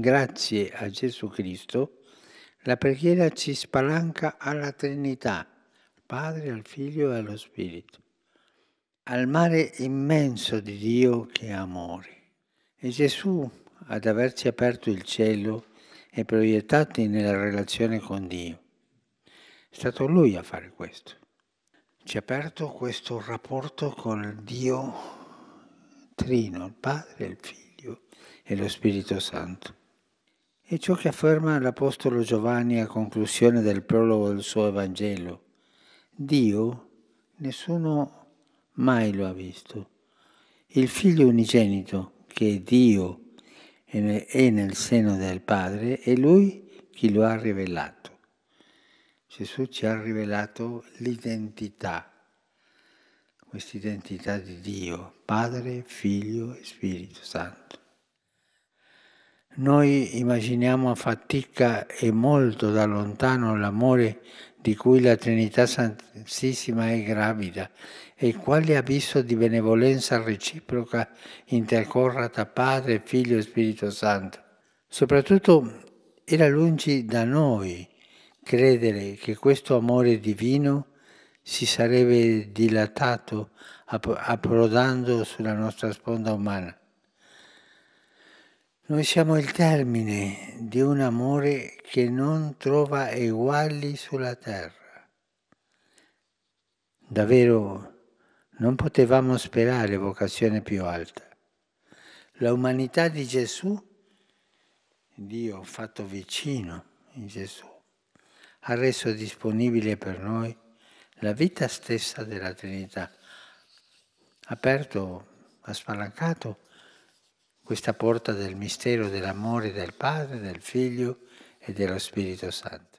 grazie a Gesù Cristo, la preghiera ci spalanca alla Trinità, al Padre, al Figlio e allo Spirito, al mare immenso di Dio che è amore. E Gesù, ad averci aperto il cielo e proiettati nella relazione con Dio, è stato Lui a fare questo. Ci ha aperto questo rapporto con Dio Trino, il Padre, il Figlio e lo Spirito Santo. È ciò che afferma l'Apostolo Giovanni a conclusione del prologo del suo Evangelo. Dio nessuno mai lo ha visto. Il figlio unigenito, che è Dio e nel seno del Padre, è lui chi lo ha rivelato. Gesù ci ha rivelato l'identità, questa identità di Dio, Padre, Figlio e Spirito Santo. Noi immaginiamo a fatica e molto da lontano l'amore di cui la Trinità Santissima è gravida e quale abisso di benevolenza reciproca intercorra tra Padre, Figlio e Spirito Santo. Soprattutto era lungi da noi credere che questo amore divino si sarebbe dilatato approdando sulla nostra sponda umana. Noi siamo il termine di un amore che non trova eguali sulla terra. Davvero non potevamo sperare vocazione più alta. La umanità di Gesù, Dio fatto vicino in Gesù, ha reso disponibile per noi la vita stessa della Trinità, aperto, ha spalancato questa porta del mistero dell'amore del Padre, del Figlio e dello Spirito Santo.